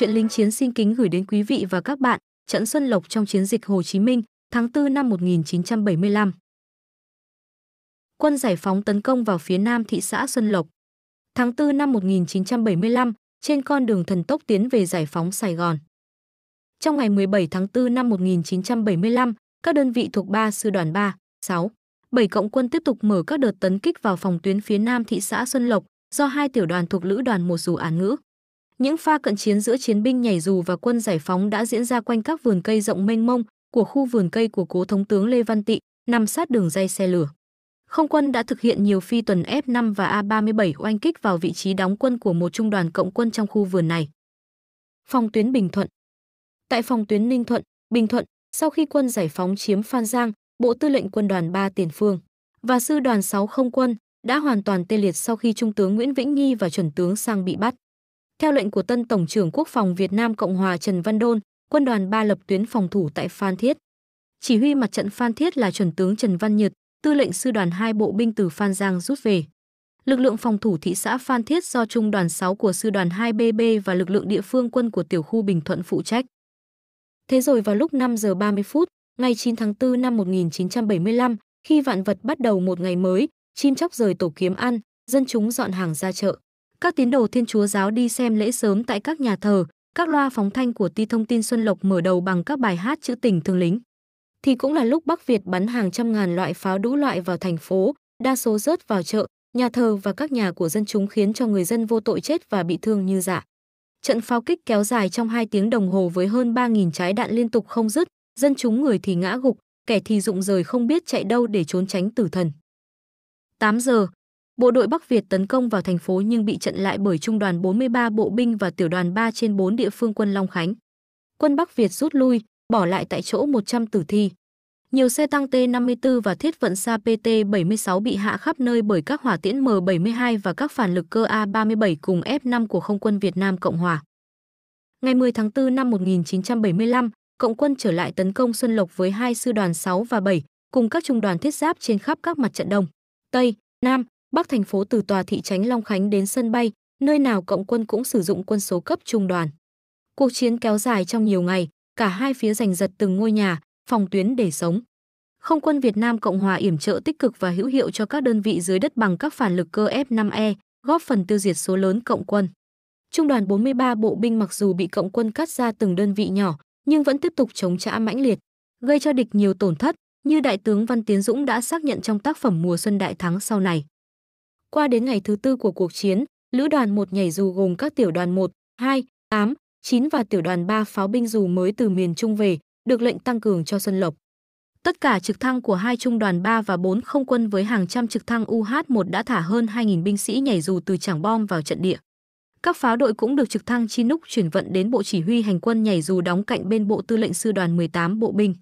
Chuyện lính chiến xin kính gửi đến quý vị và các bạn trận Xuân Lộc trong chiến dịch Hồ Chí Minh tháng 4 năm 1975. Quân giải phóng tấn công vào phía nam thị xã Xuân Lộc. Tháng 4 năm 1975, trên con đường thần tốc tiến về giải phóng Sài Gòn. Trong ngày 17 tháng 4 năm 1975, các đơn vị thuộc 3 sư đoàn 3, 6, 7 cộng quân tiếp tục mở các đợt tấn kích vào phòng tuyến phía nam thị xã Xuân Lộc do hai tiểu đoàn thuộc lữ đoàn một dù án ngữ, những pha cận chiến giữa chiến binh nhảy dù và quân giải phóng đã diễn ra quanh các vườn cây rộng mênh mông của khu vườn cây của cố thống tướng Lê Văn Tị, nằm sát đường dây xe lửa. Không quân đã thực hiện nhiều phi tuần F5 và A37 oanh kích vào vị trí đóng quân của một trung đoàn cộng quân trong khu vườn này. Phòng tuyến Bình Thuận Tại phòng tuyến Ninh Thuận, Bình Thuận, sau khi quân giải phóng chiếm Phan Giang, Bộ Tư lệnh Quân đoàn 3 Tiền Phương và Sư đoàn 6 Không quân đã hoàn toàn tê liệt sau khi Trung tướng Nguyễn Vĩnh Nghi và Chuẩn tướng Sang bị bắt. Theo lệnh của tân Tổng trưởng Quốc phòng Việt Nam Cộng hòa Trần Văn Đôn, quân đoàn 3 lập tuyến phòng thủ tại Phan Thiết. Chỉ huy mặt trận Phan Thiết là chuẩn tướng Trần Văn Nhật, tư lệnh sư đoàn 2 bộ binh từ Phan Giang rút về. Lực lượng phòng thủ thị xã Phan Thiết do trung đoàn 6 của sư đoàn 2BB và lực lượng địa phương quân của tiểu khu Bình Thuận phụ trách. Thế rồi vào lúc 5 giờ 30 phút, ngày 9 tháng 4 năm 1975, khi vạn vật bắt đầu một ngày mới, chim chóc rời tổ kiếm ăn, dân chúng dọn hàng ra chợ. Các tín đồ Thiên Chúa giáo đi xem lễ sớm tại các nhà thờ, các loa phóng thanh của ti thông tin Xuân Lộc mở đầu bằng các bài hát trữ tình thương lính. Thì cũng là lúc Bắc Việt bắn hàng trăm ngàn loại pháo đũ loại vào thành phố, đa số rớt vào chợ, nhà thờ và các nhà của dân chúng khiến cho người dân vô tội chết và bị thương như dạ. Trận pháo kích kéo dài trong hai tiếng đồng hồ với hơn 3.000 trái đạn liên tục không dứt, dân chúng người thì ngã gục, kẻ thì rụng rời không biết chạy đâu để trốn tránh tử thần. 8 giờ, bộ đội Bắc Việt tấn công vào thành phố nhưng bị chặn lại bởi trung đoàn 43 bộ binh và tiểu đoàn 3 trên 4 địa phương quân Long Khánh. Quân Bắc Việt rút lui, bỏ lại tại chỗ 100 tử thi. Nhiều xe tăng T-54 và thiết vận xa PT-76 bị hạ khắp nơi bởi các hỏa tiễn M-72 và các phản lực cơ A-37 cùng F-5 của Không quân Việt Nam Cộng Hòa. Ngày 10 tháng 4 năm 1975, Cộng quân trở lại tấn công Xuân Lộc với hai sư đoàn 6 và 7, cùng các trung đoàn thiết giáp trên khắp các mặt trận Đông, Tây, Nam, Bắc thành phố từ tòa thị tránh Long Khánh đến sân bay, nơi nào cộng quân cũng sử dụng quân số cấp trung đoàn. Cuộc chiến kéo dài trong nhiều ngày, cả hai phía giành giật từng ngôi nhà, phòng tuyến để sống. Không quân Việt Nam Cộng hòa yểm trợ tích cực và hữu hiệu cho các đơn vị dưới đất bằng các phản lực cơ F5E, góp phần tiêu diệt số lớn cộng quân. Trung đoàn 43 bộ binh mặc dù bị cộng quân cắt ra từng đơn vị nhỏ, nhưng vẫn tiếp tục chống trả mãnh liệt, gây cho địch nhiều tổn thất, như Đại tướng Văn Tiến Dũng đã xác nhận trong tác phẩm Mùa xuân đại thắng sau này. Qua đến ngày thứ tư của cuộc chiến, lữ đoàn 1 nhảy dù gồm các tiểu đoàn 1, 2, 8, 9 và tiểu đoàn 3 pháo binh dù mới từ miền Trung về, được lệnh tăng cường cho Xuân Lộc. Tất cả trực thăng của hai trung đoàn 3 và 4 không quân với hàng trăm trực thăng UH-1 đã thả hơn 2.000 binh sĩ nhảy dù từ Trảng Bom vào trận địa. Các pháo đội cũng được trực thăng chi Chinook chuyển vận đến Bộ Chỉ huy Hành quân nhảy dù đóng cạnh bên Bộ Tư lệnh Sư đoàn 18 Bộ binh.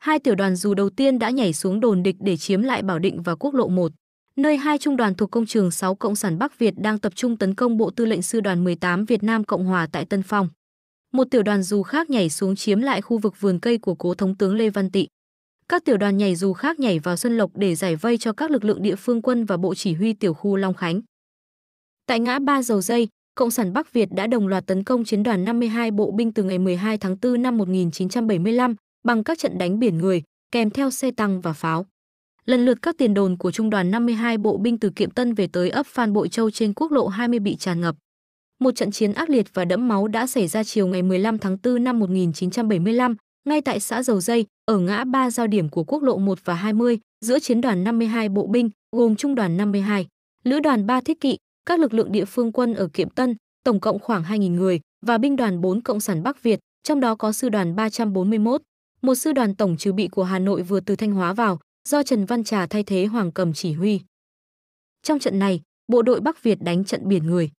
Hai tiểu đoàn dù đầu tiên đã nhảy xuống đồn địch để chiếm lại Bảo Định và quốc lộ 1 nơi hai trung đoàn thuộc công trường 6 Cộng sản Bắc Việt đang tập trung tấn công Bộ Tư lệnh Sư đoàn 18 Việt Nam Cộng Hòa tại Tân Phong. Một tiểu đoàn dù khác nhảy xuống chiếm lại khu vực vườn cây của cố thống tướng Lê Văn Tị. Các tiểu đoàn nhảy dù khác nhảy vào Xuân Lộc để giải vây cho các lực lượng địa phương quân và bộ chỉ huy tiểu khu Long Khánh. Tại ngã ba dầu dây, Cộng sản Bắc Việt đã đồng loạt tấn công chiến đoàn 52 bộ binh từ ngày 12 tháng 4 năm 1975 bằng các trận đánh biển người, kèm theo xe tăng và pháo. Lần lượt các tiền đồn của trung đoàn 52 bộ binh từ Kiệm Tân về tới ấp Phan Bội Châu trên quốc lộ 20 bị tràn ngập. Một trận chiến ác liệt và đẫm máu đã xảy ra chiều ngày 15 tháng 4 năm 1975, ngay tại xã Dầu Dây, ở ngã ba giao điểm của quốc lộ 1 và 20, giữa chiến đoàn 52 bộ binh, gồm trung đoàn 52, lữ đoàn 3 thiết kỵ, các lực lượng địa phương quân ở Kiệm Tân, tổng cộng khoảng 2.000 người, và binh đoàn 4 Cộng sản Bắc Việt, trong đó có sư đoàn 341. Một sư đoàn tổng trừ bị của Hà Nội vừa từ Thanh Hóa vào, do Trần Văn Trà thay thế Hoàng Cầm chỉ huy. Trong trận này, bộ đội Bắc Việt đánh trận biển người.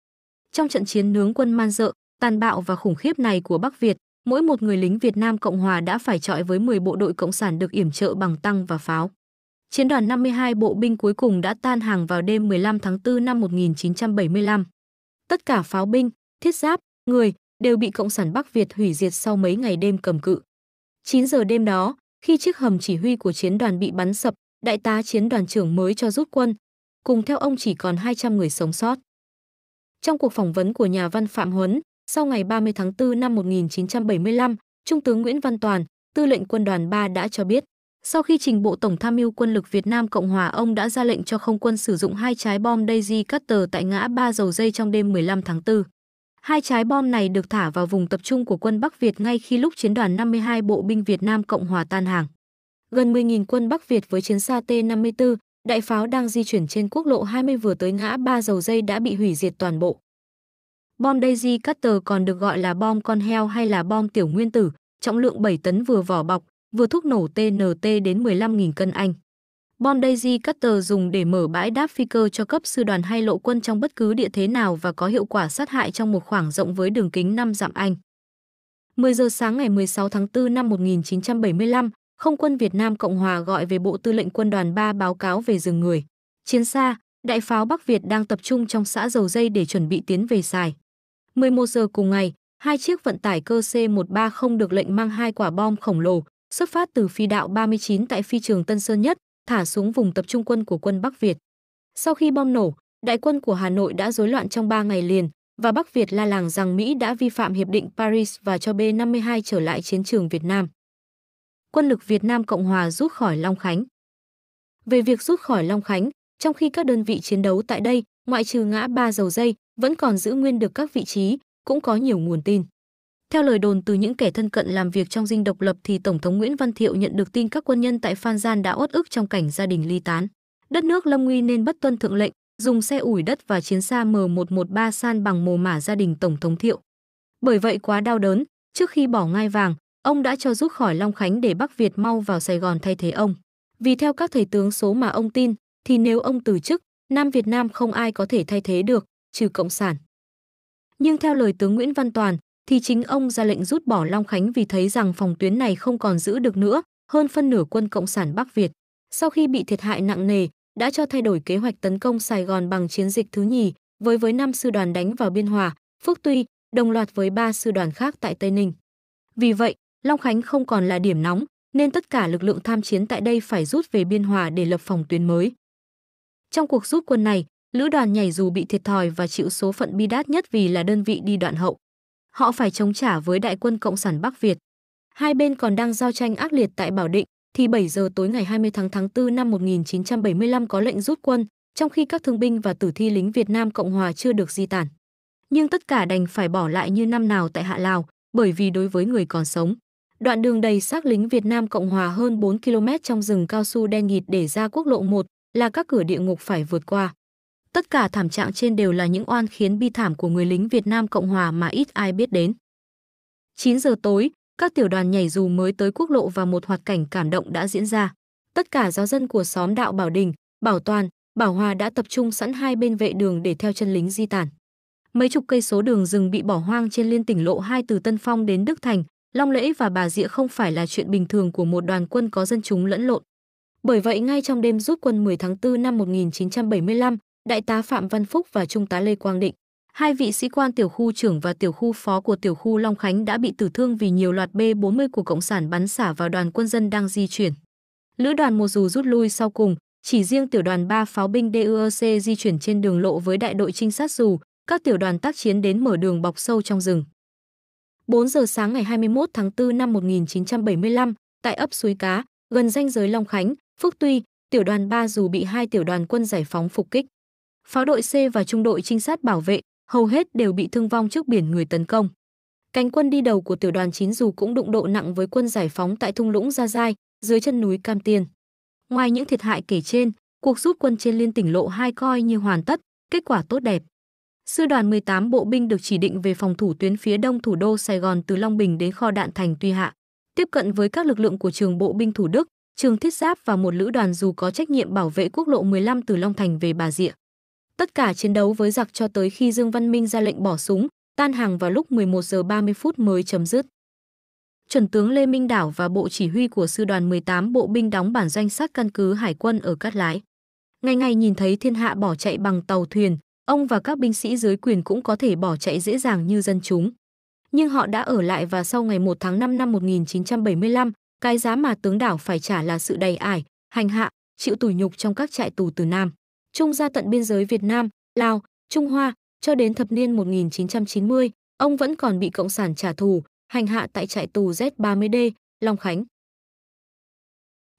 Trong trận chiến nướng quân man dợ, tàn bạo và khủng khiếp này của Bắc Việt, mỗi một người lính Việt Nam Cộng Hòa đã phải trọi với 10 bộ đội Cộng sản được yểm trợ bằng tăng và pháo. Chiến đoàn 52 bộ binh cuối cùng đã tan hàng vào đêm 15 tháng 4 năm 1975. Tất cả pháo binh, thiết giáp, người đều bị Cộng sản Bắc Việt hủy diệt sau mấy ngày đêm cầm cự. 9 giờ đêm đó, khi chiếc hầm chỉ huy của chiến đoàn bị bắn sập, đại tá chiến đoàn trưởng mới cho rút quân. Cùng theo ông chỉ còn 200 người sống sót. Trong cuộc phỏng vấn của nhà văn Phạm Huấn, sau ngày 30 tháng 4 năm 1975, Trung tướng Nguyễn Văn Toàn, tư lệnh quân đoàn 3 đã cho biết, sau khi trình Bộ Tổng tham mưu quân lực Việt Nam Cộng hòa, ông đã ra lệnh cho không quân sử dụng hai trái bom Daisy Cutter tại ngã ba dầu dây trong đêm 15 tháng 4. Hai trái bom này được thả vào vùng tập trung của quân Bắc Việt ngay khi lúc chiến đoàn 52 bộ binh Việt Nam Cộng Hòa tan hàng. Gần 10.000 quân Bắc Việt với chiến xa T-54, đại pháo đang di chuyển trên quốc lộ 20 vừa tới ngã ba dầu dây đã bị hủy diệt toàn bộ. Bom Daisy Cutter còn được gọi là bom con heo hay là bom tiểu nguyên tử, trọng lượng 7 tấn vừa vỏ bọc, vừa thuốc nổ TNT đến 15.000 cân Anh. Bom Daisy Cutter dùng để mở bãi đáp phi cơ cho cấp sư đoàn hay lộ quân trong bất cứ địa thế nào và có hiệu quả sát hại trong một khoảng rộng với đường kính 5 dặm Anh. 10 giờ sáng ngày 16 tháng 4 năm 1975, Không quân Việt Nam Cộng Hòa gọi về Bộ Tư lệnh Quân đoàn 3 báo cáo về rừng người. Chiến xa, đại pháo Bắc Việt đang tập trung trong xã Dầu Dây để chuẩn bị tiến về Sài. 11 giờ cùng ngày, hai chiếc vận tải cơ C-130 được lệnh mang hai quả bom khổng lồ, xuất phát từ phi đạo 39 tại phi trường Tân Sơn Nhất, thả xuống vùng tập trung quân của quân Bắc Việt. Sau khi bom nổ, đại quân của Hà Nội đã rối loạn trong 3 ngày liền và Bắc Việt la làng rằng Mỹ đã vi phạm Hiệp định Paris và cho B-52 trở lại chiến trường Việt Nam. Quân lực Việt Nam Cộng Hòa rút khỏi Long Khánh. Về việc rút khỏi Long Khánh, trong khi các đơn vị chiến đấu tại đây, ngoại trừ ngã ba dầu dây, vẫn còn giữ nguyên được các vị trí, cũng có nhiều nguồn tin. Theo lời đồn từ những kẻ thân cận làm việc trong dinh độc lập thì Tổng thống Nguyễn Văn Thiệu nhận được tin các quân nhân tại Phan Gian đã uất ức trong cảnh gia đình ly tán. Đất nước lâm nguy nên bất tuân thượng lệnh, dùng xe ủi đất và chiến xa M113 san bằng mồ mả gia đình Tổng thống Thiệu. Bởi vậy quá đau đớn, trước khi bỏ ngai vàng, ông đã cho rút khỏi Long Khánh để Bắc Việt mau vào Sài Gòn thay thế ông. Vì theo các thầy tướng số mà ông tin, thì nếu ông từ chức, Nam Việt Nam không ai có thể thay thế được, trừ Cộng sản. Nhưng theo lời tướng Nguyễn Văn Toàn, thì chính ông ra lệnh rút bỏ Long Khánh vì thấy rằng phòng tuyến này không còn giữ được nữa, hơn phân nửa quân Cộng sản Bắc Việt. Sau khi bị thiệt hại nặng nề, đã cho thay đổi kế hoạch tấn công Sài Gòn bằng chiến dịch thứ nhì, với với năm sư đoàn đánh vào Biên Hòa, Phước Tuy, đồng loạt với ba sư đoàn khác tại Tây Ninh. Vì vậy, Long Khánh không còn là điểm nóng, nên tất cả lực lượng tham chiến tại đây phải rút về Biên Hòa để lập phòng tuyến mới. Trong cuộc rút quân này, lữ đoàn nhảy dù bị thiệt thòi và chịu số phận bi đát nhất vì là đơn vị đi đoạn hậu họ phải chống trả với đại quân Cộng sản Bắc Việt. Hai bên còn đang giao tranh ác liệt tại Bảo Định, thì 7 giờ tối ngày 20 tháng tháng 4 năm 1975 có lệnh rút quân, trong khi các thương binh và tử thi lính Việt Nam Cộng Hòa chưa được di tản. Nhưng tất cả đành phải bỏ lại như năm nào tại Hạ Lào, bởi vì đối với người còn sống, đoạn đường đầy xác lính Việt Nam Cộng Hòa hơn 4 km trong rừng cao su đen nghịt để ra quốc lộ 1 là các cửa địa ngục phải vượt qua. Tất cả thảm trạng trên đều là những oan khiến bi thảm của người lính Việt Nam Cộng Hòa mà ít ai biết đến. 9 giờ tối, các tiểu đoàn nhảy dù mới tới quốc lộ và một hoạt cảnh cảm động đã diễn ra. Tất cả giáo dân của xóm đạo Bảo Đình, Bảo Toàn, Bảo Hòa đã tập trung sẵn hai bên vệ đường để theo chân lính di tản. Mấy chục cây số đường rừng bị bỏ hoang trên liên tỉnh lộ 2 từ Tân Phong đến Đức Thành, Long Lễ và Bà Dịa không phải là chuyện bình thường của một đoàn quân có dân chúng lẫn lộn. Bởi vậy ngay trong đêm rút quân 10 tháng 4 năm 1975, Đại tá Phạm Văn Phúc và Trung tá Lê Quang Định. Hai vị sĩ quan tiểu khu trưởng và tiểu khu phó của tiểu khu Long Khánh đã bị tử thương vì nhiều loạt B-40 của Cộng sản bắn xả vào đoàn quân dân đang di chuyển. Lữ đoàn một dù rút lui sau cùng, chỉ riêng tiểu đoàn 3 pháo binh DUC e di chuyển trên đường lộ với đại đội trinh sát dù, các tiểu đoàn tác chiến đến mở đường bọc sâu trong rừng. 4 giờ sáng ngày 21 tháng 4 năm 1975, tại ấp Suối Cá, gần ranh giới Long Khánh, Phước Tuy, tiểu đoàn 3 dù bị hai tiểu đoàn quân giải phóng phục kích pháo đội C và trung đội trinh sát bảo vệ hầu hết đều bị thương vong trước biển người tấn công. Cánh quân đi đầu của tiểu đoàn 9 dù cũng đụng độ nặng với quân giải phóng tại thung lũng Gia Giai, dưới chân núi Cam Tiên. Ngoài những thiệt hại kể trên, cuộc rút quân trên liên tỉnh lộ 2 coi như hoàn tất, kết quả tốt đẹp. Sư đoàn 18 bộ binh được chỉ định về phòng thủ tuyến phía đông thủ đô Sài Gòn từ Long Bình đến kho đạn thành Tuy Hạ, tiếp cận với các lực lượng của trường bộ binh Thủ Đức, trường thiết giáp và một lữ đoàn dù có trách nhiệm bảo vệ quốc lộ 15 từ Long Thành về Bà Rịa. Tất cả chiến đấu với giặc cho tới khi Dương Văn Minh ra lệnh bỏ súng, tan hàng vào lúc 11 giờ 30 phút mới chấm dứt. Chuẩn tướng Lê Minh Đảo và bộ chỉ huy của sư đoàn 18 bộ binh đóng bản danh sách căn cứ hải quân ở Cát Lái. Ngày ngày nhìn thấy thiên hạ bỏ chạy bằng tàu thuyền, ông và các binh sĩ dưới quyền cũng có thể bỏ chạy dễ dàng như dân chúng. Nhưng họ đã ở lại và sau ngày 1 tháng 5 năm 1975, cái giá mà tướng đảo phải trả là sự đầy ải, hành hạ, chịu tủi nhục trong các trại tù từ Nam. Trung ra tận biên giới Việt Nam, Lào, Trung Hoa, cho đến thập niên 1990, ông vẫn còn bị cộng sản trả thù, hành hạ tại trại tù Z30D, Long Khánh.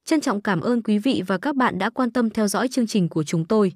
Trân trọng cảm ơn quý vị và các bạn đã quan tâm theo dõi chương trình của chúng tôi.